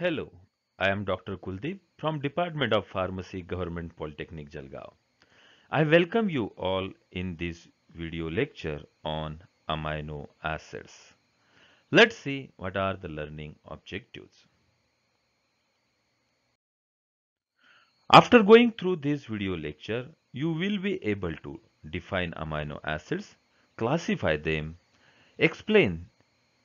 Hello, I am Dr. Kuldeep from Department of Pharmacy, Government Polytechnic Jalgaon. I welcome you all in this video lecture on amino acids. Let's see what are the learning objectives. After going through this video lecture, you will be able to define amino acids, classify them, explain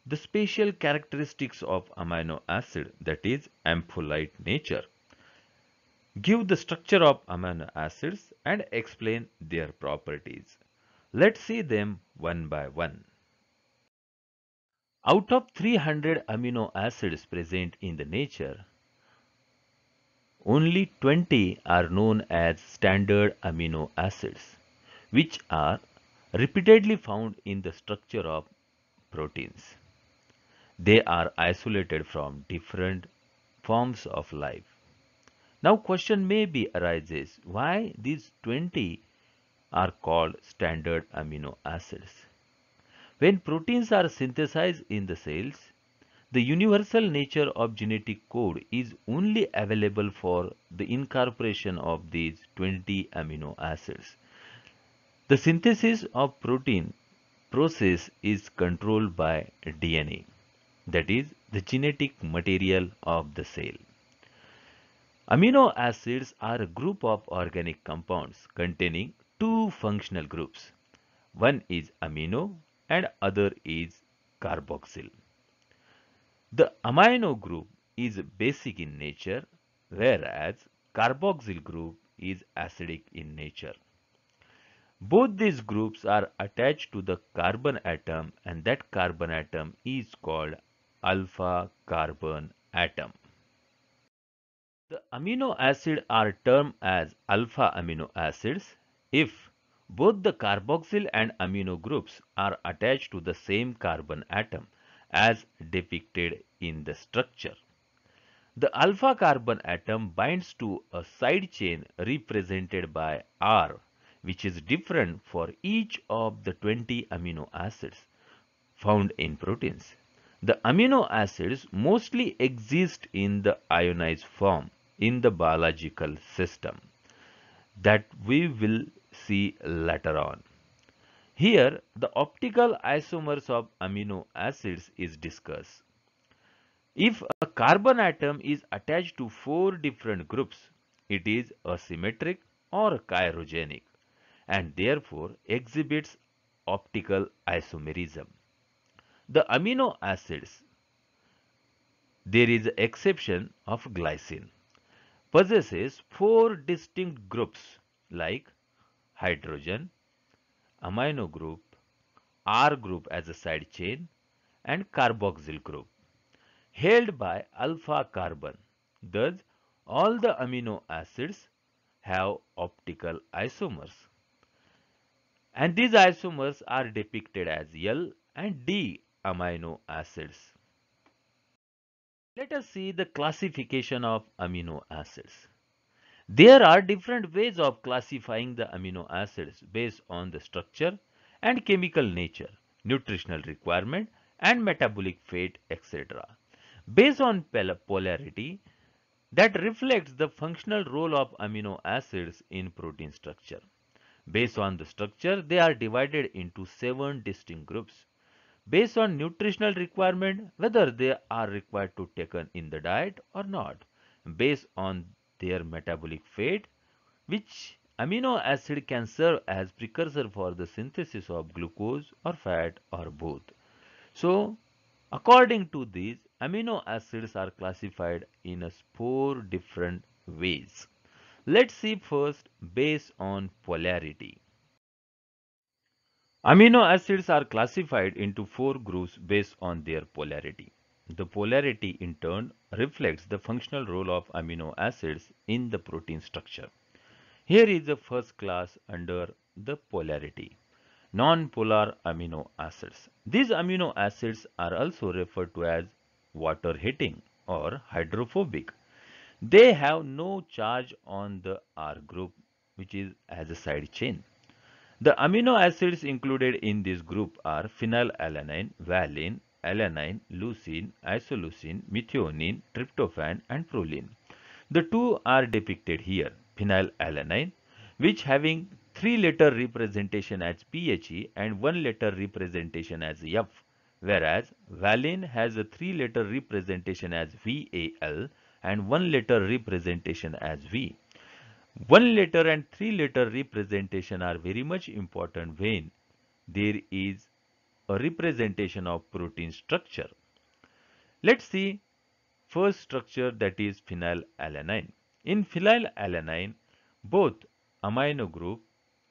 the spatial characteristics of amino acid that is ampholyte nature give the structure of amino acids and explain their properties. Let's see them one by one. Out of 300 amino acids present in the nature, only 20 are known as standard amino acids, which are repeatedly found in the structure of proteins. They are isolated from different forms of life. Now question may be arises why these 20 are called standard amino acids. When proteins are synthesized in the cells, the universal nature of genetic code is only available for the incorporation of these 20 amino acids. The synthesis of protein process is controlled by DNA that is the genetic material of the cell. Amino acids are a group of organic compounds containing two functional groups. One is amino and other is carboxyl. The amino group is basic in nature whereas carboxyl group is acidic in nature. Both these groups are attached to the carbon atom and that carbon atom is called alpha carbon atom. The amino acids are termed as alpha amino acids if both the carboxyl and amino groups are attached to the same carbon atom as depicted in the structure. The alpha carbon atom binds to a side chain represented by R which is different for each of the 20 amino acids found in proteins. The amino acids mostly exist in the ionized form in the biological system that we will see later on. Here, the optical isomers of amino acids is discussed. If a carbon atom is attached to four different groups, it is asymmetric or chirogenic and therefore exhibits optical isomerism the amino acids. There is exception of glycine possesses four distinct groups like hydrogen, amino group, R group as a side chain and carboxyl group held by alpha carbon. Thus, all the amino acids have optical isomers. And these isomers are depicted as L and D amino acids. Let us see the classification of amino acids. There are different ways of classifying the amino acids based on the structure and chemical nature, nutritional requirement and metabolic fate etc. Based on polarity that reflects the functional role of amino acids in protein structure. Based on the structure, they are divided into seven distinct groups based on nutritional requirement whether they are required to taken in the diet or not based on their metabolic fate which amino acid can serve as precursor for the synthesis of glucose or fat or both. So according to these amino acids are classified in four different ways. Let's see first based on polarity. Amino acids are classified into four groups based on their polarity. The polarity in turn reflects the functional role of amino acids in the protein structure. Here is the first class under the polarity. Non-polar amino acids. These amino acids are also referred to as water hating or hydrophobic. They have no charge on the R group which is as a side chain. The amino acids included in this group are phenylalanine, valine, alanine, leucine, isoleucine, methionine, tryptophan and proline. The two are depicted here. Phenylalanine which having three letter representation as PHE and one letter representation as F whereas valine has a three letter representation as VAL and one letter representation as V. 1 letter and 3 letter representation are very much important when there is a representation of protein structure. Let's see first structure that is phenylalanine. In phenylalanine, both amino group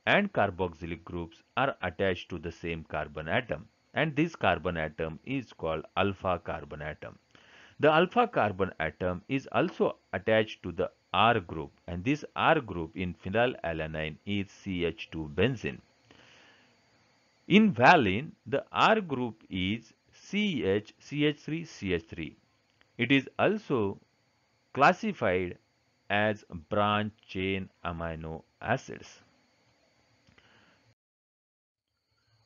and carboxylic groups are attached to the same carbon atom and this carbon atom is called alpha carbon atom. The alpha carbon atom is also attached to the R group and this R group in phenylalanine is CH2 benzene. In valine, the R group is CH, CH3, CH3. It is also classified as branch chain amino acids.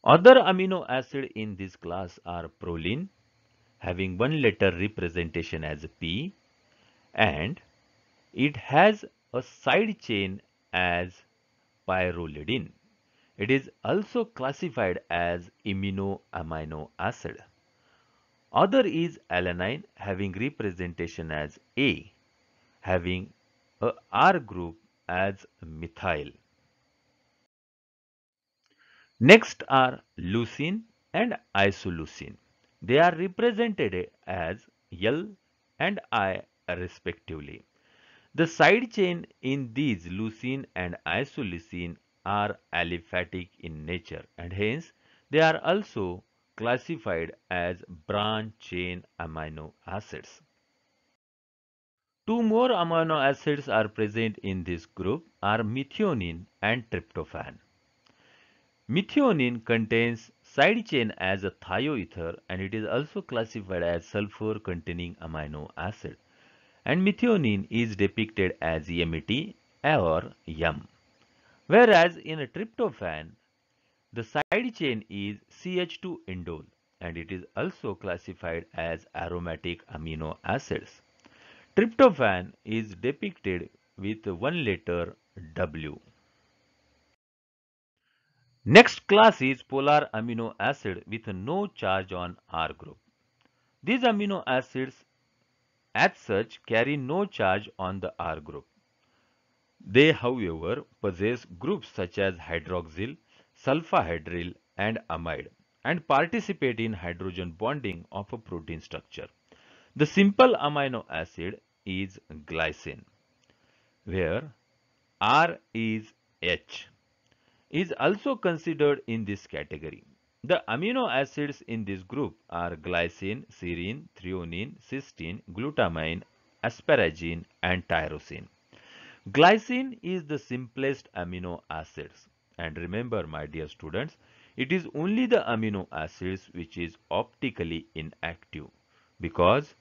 Other amino acid in this class are proline having one letter representation as P and it has a side chain as pyrrolidine. It is also classified as immunoamino acid. Other is alanine having representation as A, having a R group as methyl. Next are leucine and isoleucine. They are represented as L and I respectively. The side chain in these leucine and isoleucine are aliphatic in nature and hence they are also classified as branch chain amino acids. Two more amino acids are present in this group are methionine and tryptophan. Methionine contains side chain as a thioether and it is also classified as sulfur containing amino acid and methionine is depicted as MET or M, Whereas in a tryptophan, the side chain is CH2-indole and it is also classified as aromatic amino acids. Tryptophan is depicted with one letter W. Next class is polar amino acid with no charge on R group. These amino acids as such carry no charge on the R group. They however possess groups such as hydroxyl, sulfahydryl and amide and participate in hydrogen bonding of a protein structure. The simple amino acid is glycine where R is H is also considered in this category. The amino acids in this group are glycine, serine, threonine, cysteine, glutamine, asparagine and tyrosine. Glycine is the simplest amino acids and remember my dear students it is only the amino acids which is optically inactive because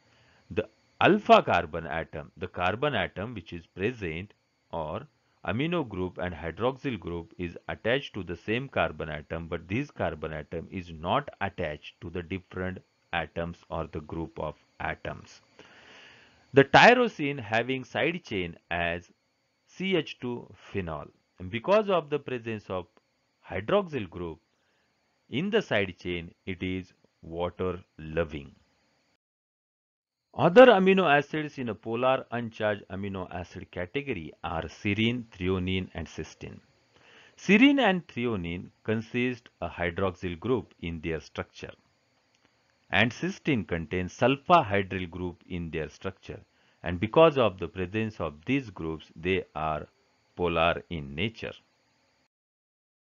the alpha carbon atom the carbon atom which is present or amino group and hydroxyl group is attached to the same carbon atom but this carbon atom is not attached to the different atoms or the group of atoms. The tyrosine having side chain as CH2 phenol. And because of the presence of hydroxyl group in the side chain, it is water loving. Other amino acids in a polar uncharged amino acid category are serine, threonine and cysteine. Serine and threonine consist a hydroxyl group in their structure and cysteine contains sulfahydryl group in their structure and because of the presence of these groups they are polar in nature.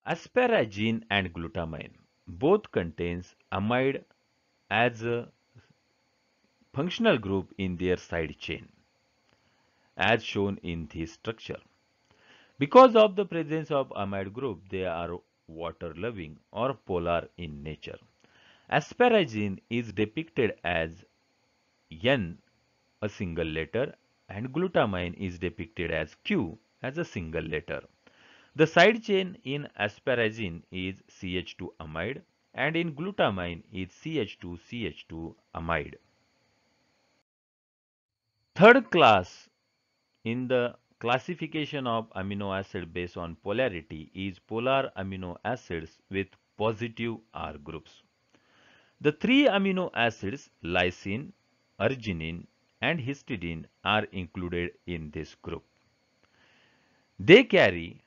Asparagine and glutamine both contains amide as a functional group in their side chain, as shown in this structure. Because of the presence of amide group, they are water-loving or polar in nature. Asparagine is depicted as N, a single letter, and glutamine is depicted as Q, as a single letter. The side chain in asparagine is CH2 amide and in glutamine is CH2CH2 amide. Third class in the classification of amino acid based on polarity is polar amino acids with positive R groups. The three amino acids lysine, arginine and histidine are included in this group. They carry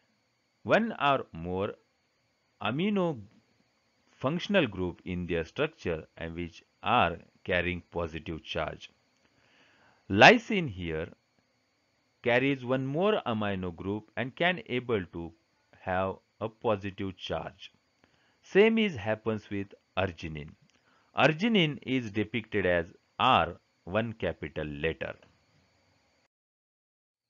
one or more amino functional group in their structure and which are carrying positive charge. Lysine here carries one more amino group and can able to have a positive charge. Same is happens with arginine. Arginine is depicted as R one capital letter.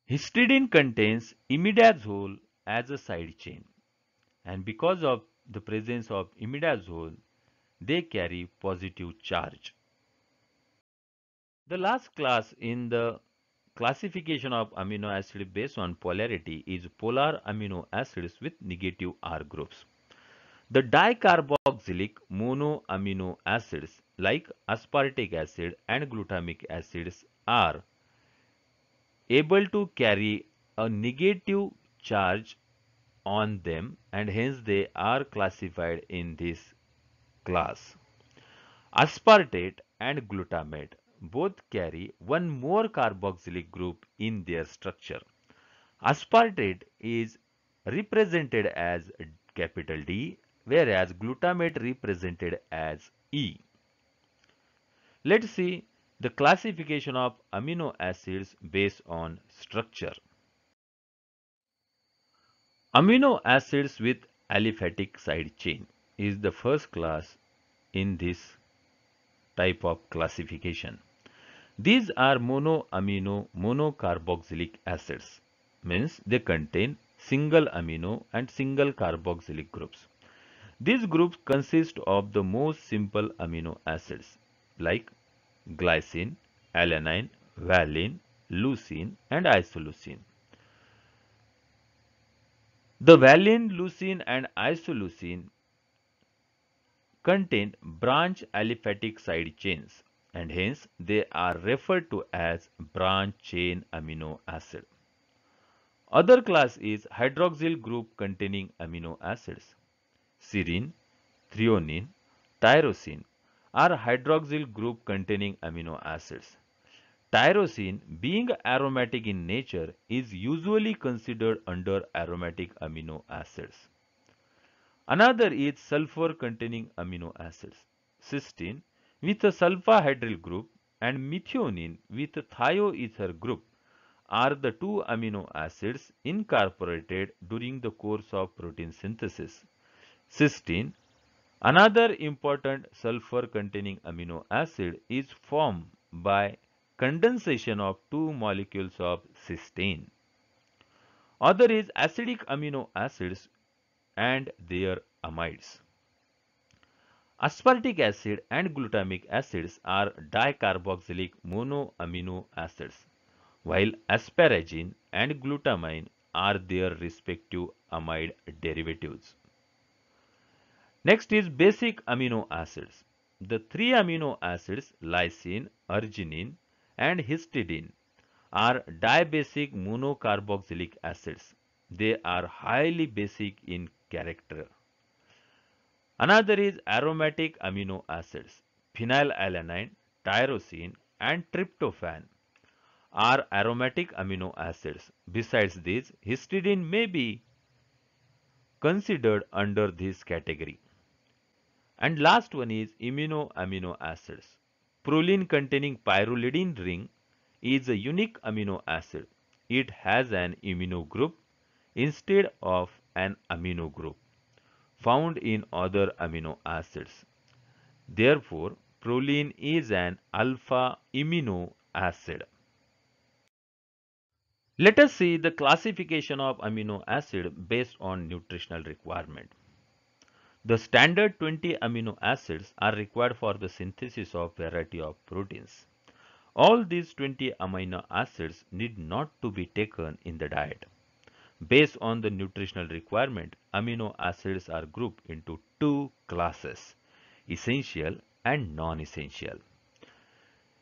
Histidine contains imidazole as a side chain and because of the presence of imidazole they carry positive charge. The last class in the classification of amino acids based on polarity is polar amino acids with negative R groups. The dicarboxylic monoamino acids like aspartic acid and glutamic acids are able to carry a negative charge on them and hence they are classified in this class. Aspartate and glutamate both carry one more carboxylic group in their structure. Aspartate is represented as capital D whereas glutamate represented as E. Let's see the classification of amino acids based on structure. Amino acids with aliphatic side chain is the first class in this type of classification. These are monoamino monocarboxylic acids, means they contain single amino and single carboxylic groups. These groups consist of the most simple amino acids like glycine, alanine, valine, leucine and isoleucine. The valine, leucine and isoleucine contain branch aliphatic side chains and hence they are referred to as branch chain amino acid. Other class is hydroxyl group containing amino acids. Serine, threonine, tyrosine are hydroxyl group containing amino acids. Tyrosine being aromatic in nature is usually considered under aromatic amino acids. Another is sulfur containing amino acids. Cysteine, with a sulfahydryl group and methionine with a thioether group are the two amino acids incorporated during the course of protein synthesis. Cysteine, another important sulfur-containing amino acid is formed by condensation of two molecules of cysteine. Other is acidic amino acids and their amides. Aspartic acid and glutamic acids are dicarboxylic monoamino acids, while asparagine and glutamine are their respective amide derivatives. Next is basic amino acids. The three amino acids lysine, arginine and histidine are dibasic monocarboxylic acids. They are highly basic in character. Another is aromatic amino acids. Phenylalanine, tyrosine and tryptophan are aromatic amino acids. Besides these, histidine may be considered under this category. And last one is amino acids. Proline containing pyrrolidine ring is a unique amino acid. It has an immuno group instead of an amino group found in other amino acids. Therefore, proline is an alpha amino acid. Let us see the classification of amino acid based on nutritional requirement. The standard 20 amino acids are required for the synthesis of variety of proteins. All these 20 amino acids need not to be taken in the diet. Based on the nutritional requirement, amino acids are grouped into two classes, essential and non-essential.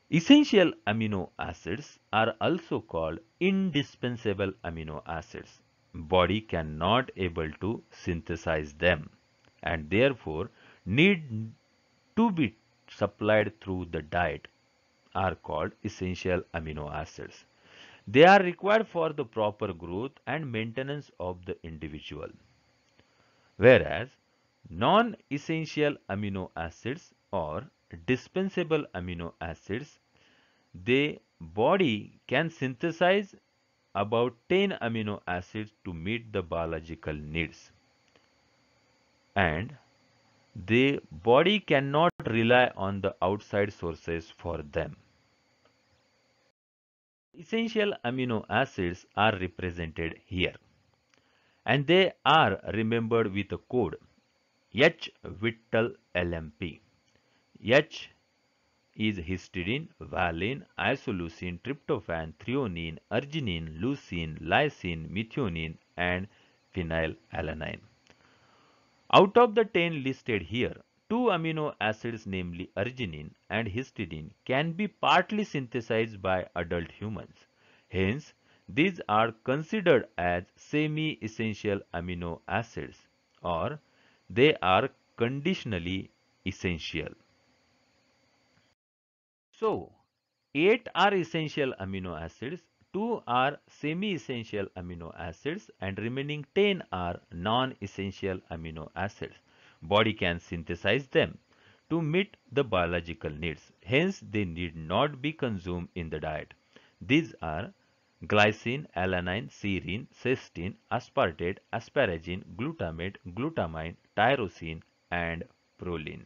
Essential amino acids are also called indispensable amino acids. Body cannot able to synthesize them and therefore need to be supplied through the diet are called essential amino acids. They are required for the proper growth and maintenance of the individual. Whereas non-essential amino acids or dispensable amino acids, the body can synthesize about 10 amino acids to meet the biological needs. And the body cannot rely on the outside sources for them. Essential amino acids are represented here and they are remembered with a code H LMP. H is histidine, valine, isoleucine, tryptophan, threonine, arginine, leucine, lysine, methionine and phenylalanine. Out of the 10 listed here, Two amino acids namely arginine and histidine can be partly synthesized by adult humans. Hence, these are considered as semi-essential amino acids or they are conditionally essential. So, 8 are essential amino acids, 2 are semi-essential amino acids and remaining 10 are non-essential amino acids body can synthesize them to meet the biological needs. Hence, they need not be consumed in the diet. These are glycine, alanine, serine, cysteine, aspartate, asparagine, glutamate, glutamine, tyrosine, and proline.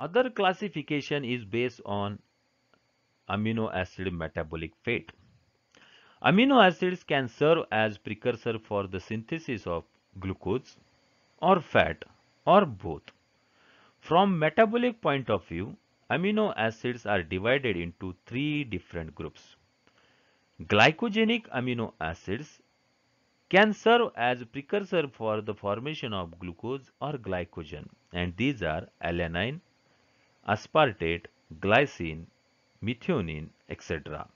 Other classification is based on amino acid metabolic fate. Amino acids can serve as precursor for the synthesis of glucose or fat or both. From metabolic point of view, amino acids are divided into three different groups. Glycogenic amino acids can serve as precursor for the formation of glucose or glycogen and these are alanine, aspartate, glycine, methionine, etc.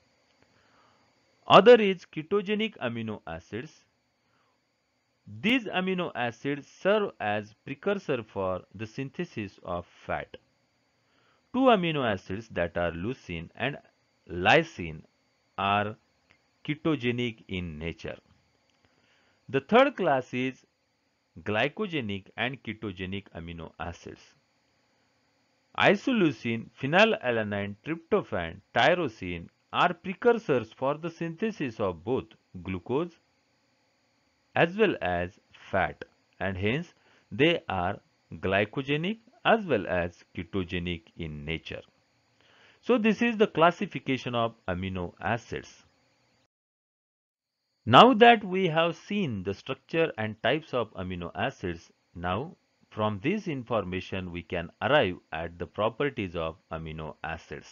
Other is ketogenic amino acids these amino acids serve as precursor for the synthesis of fat. Two amino acids that are leucine and lysine are ketogenic in nature. The third class is glycogenic and ketogenic amino acids. Isoleucine, phenylalanine, tryptophan, tyrosine are precursors for the synthesis of both glucose as well as fat and hence they are glycogenic as well as ketogenic in nature. So this is the classification of amino acids. Now that we have seen the structure and types of amino acids, now from this information we can arrive at the properties of amino acids.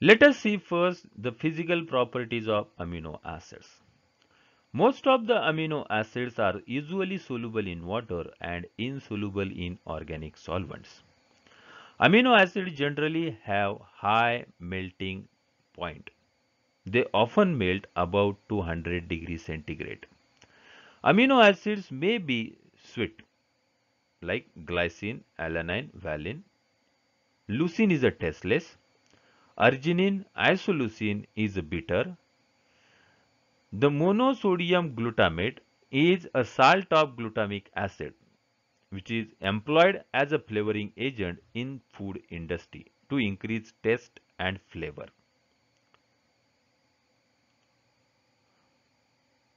Let us see first the physical properties of amino acids. Most of the amino acids are usually soluble in water and insoluble in organic solvents. Amino acids generally have high melting point. They often melt about 200 degrees centigrade. Amino acids may be sweet like glycine, alanine, valine. Leucine is a tasteless. Arginine, isoleucine is bitter the monosodium glutamate is a salt of glutamic acid which is employed as a flavoring agent in food industry to increase taste and flavor.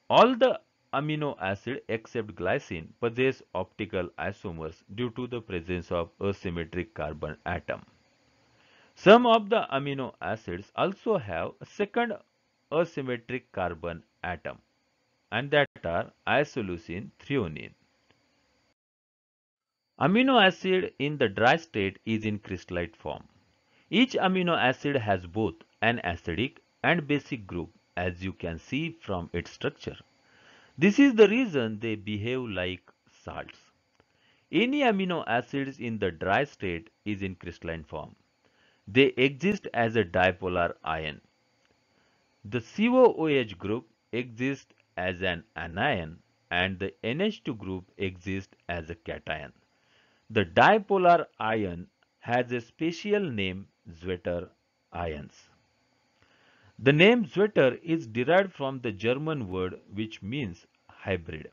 All the amino acid except glycine possess optical isomers due to the presence of asymmetric carbon atom. Some of the amino acids also have second asymmetric carbon atom and that are isoleucine, threonine. Amino acid in the dry state is in crystallite form. Each amino acid has both an acidic and basic group as you can see from its structure. This is the reason they behave like salts. Any amino acids in the dry state is in crystalline form. They exist as a dipolar ion the COOH group exists as an anion and the NH2 group exists as a cation. The dipolar ion has a special name zwitter ions. The name zwitter is derived from the German word which means hybrid.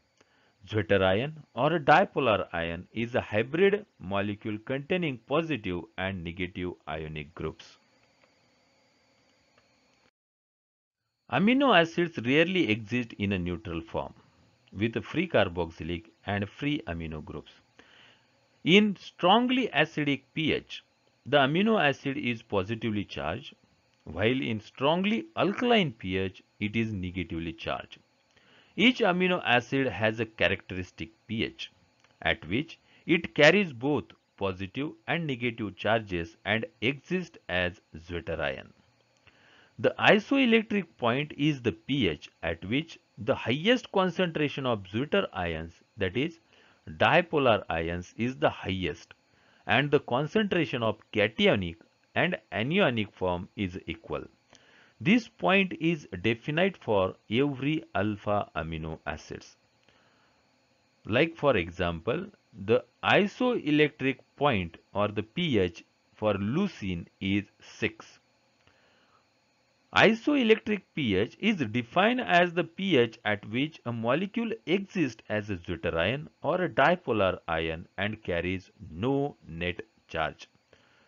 Zwitter ion or a dipolar ion is a hybrid molecule containing positive and negative ionic groups. Amino acids rarely exist in a neutral form with free carboxylic and free amino groups. In strongly acidic pH, the amino acid is positively charged, while in strongly alkaline pH, it is negatively charged. Each amino acid has a characteristic pH at which it carries both positive and negative charges and exists as zwitterion. The isoelectric point is the pH at which the highest concentration of zwitter ions that is dipolar ions is the highest and the concentration of cationic and anionic form is equal. This point is definite for every alpha amino acids. Like for example, the isoelectric point or the pH for leucine is 6. Isoelectric pH is defined as the pH at which a molecule exists as a deuter ion or a dipolar ion and carries no net charge.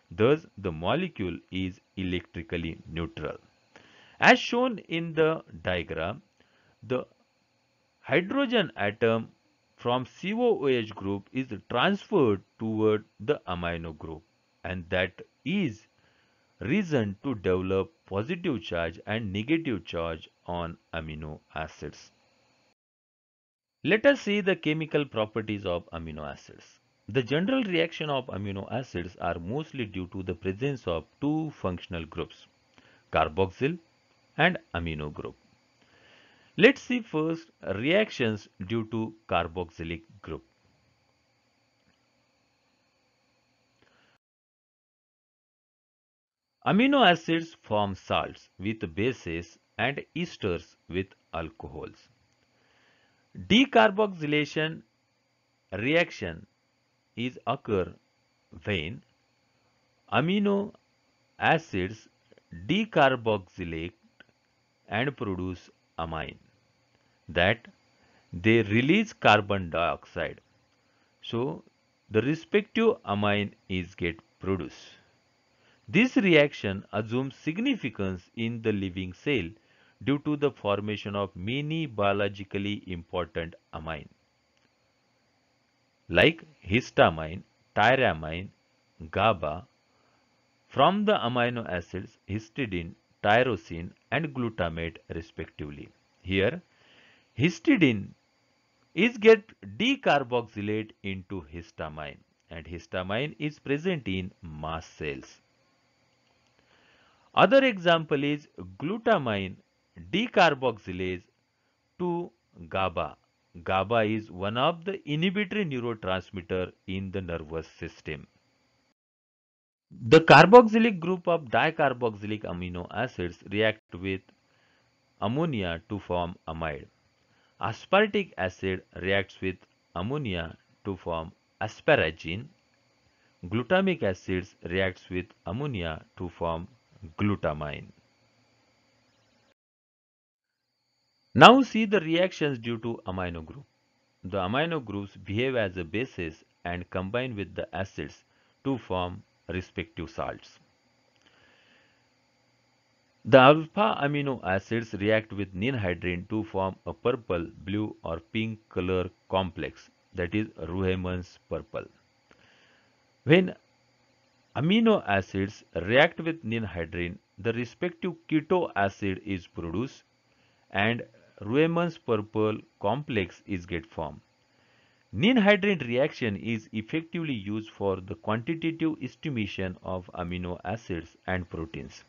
Thus, the molecule is electrically neutral. As shown in the diagram, the hydrogen atom from COOH group is transferred toward the amino group and that is reason to develop positive charge and negative charge on amino acids. Let us see the chemical properties of amino acids. The general reaction of amino acids are mostly due to the presence of two functional groups, carboxyl and amino group. Let's see first reactions due to carboxylic group. Amino acids form salts with bases and esters with alcohols. Decarboxylation reaction is occur when amino acids decarboxylate and produce amine that they release carbon dioxide so the respective amine is get produced this reaction assumes significance in the living cell due to the formation of many biologically important amine like histamine, tyramine, GABA. From the amino acids histidine, tyrosine and glutamate respectively. Here histidine is get decarboxylate into histamine and histamine is present in mast cells. Other example is glutamine decarboxylase to GABA. GABA is one of the inhibitory neurotransmitter in the nervous system. The carboxylic group of dicarboxylic amino acids react with ammonia to form amide. Aspartic acid reacts with ammonia to form asparagine. Glutamic acids reacts with ammonia to form glutamine. Now see the reactions due to amino group. The amino groups behave as a bases and combine with the acids to form respective salts. The alpha amino acids react with ninhydrin to form a purple, blue or pink color complex that is Ruhemann's purple. When amino acids react with ninhydrin, the respective keto acid is produced and Ruemann's purple complex is get formed. Ninhydrin reaction is effectively used for the quantitative estimation of amino acids and proteins.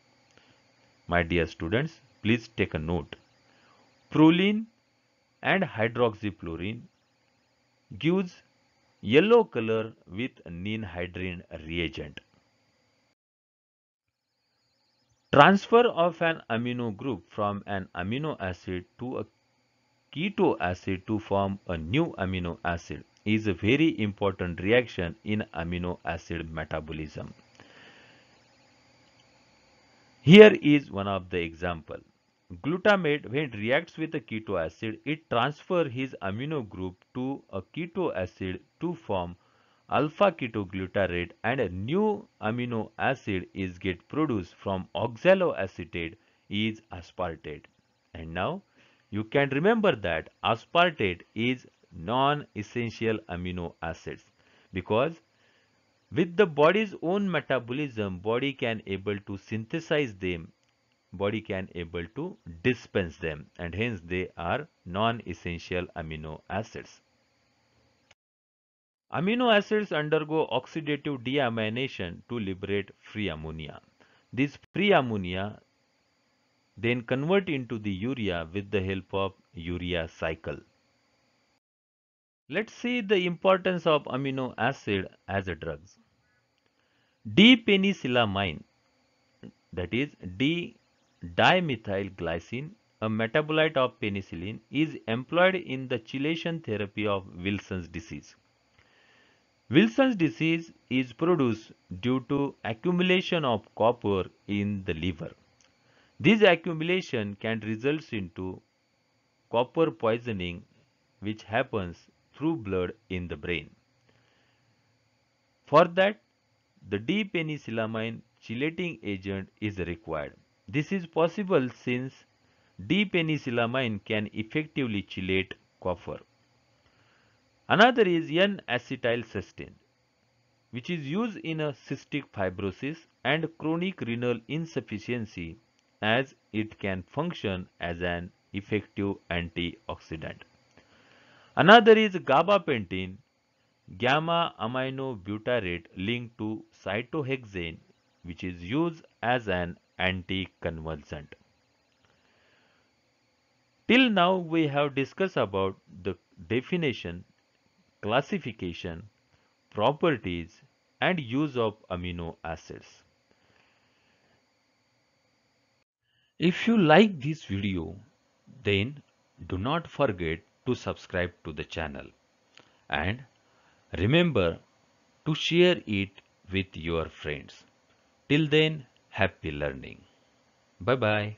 My dear students, please take a note. Proline and hydroxyfluorine gives yellow color with ninhydrin reagent. Transfer of an amino group from an amino acid to a keto acid to form a new amino acid is a very important reaction in amino acid metabolism. Here is one of the example. Glutamate when it reacts with a keto acid, it transfers his amino group to a keto acid to form alpha-ketoglutarate and a new amino acid is get produced from oxaloacetate is aspartate. And now you can remember that aspartate is non-essential amino acids because with the body's own metabolism body can able to synthesize them body can able to dispense them and hence they are non-essential amino acids. Amino acids undergo oxidative deamination to liberate free ammonia. This free ammonia then convert into the urea with the help of urea cycle. Let's see the importance of amino acid as a drugs. D-penicillamine that is D-dimethylglycine a metabolite of penicillin is employed in the chelation therapy of Wilson's disease. Wilson's disease is produced due to accumulation of copper in the liver. This accumulation can result into copper poisoning which happens through blood in the brain. For that, the D-penicillamine chelating agent is required. This is possible since D-penicillamine can effectively chelate copper. Another is N-acetylcysteine, which is used in cystic fibrosis and chronic renal insufficiency as it can function as an effective antioxidant. Another is gabapentin, gamma aminobutyrate linked to cytohexane, which is used as an anticonvulsant. Till now we have discussed about the definition, classification, properties and use of amino acids. If you like this video, then do not forget to subscribe to the channel and remember to share it with your friends. Till then, happy learning. Bye-bye.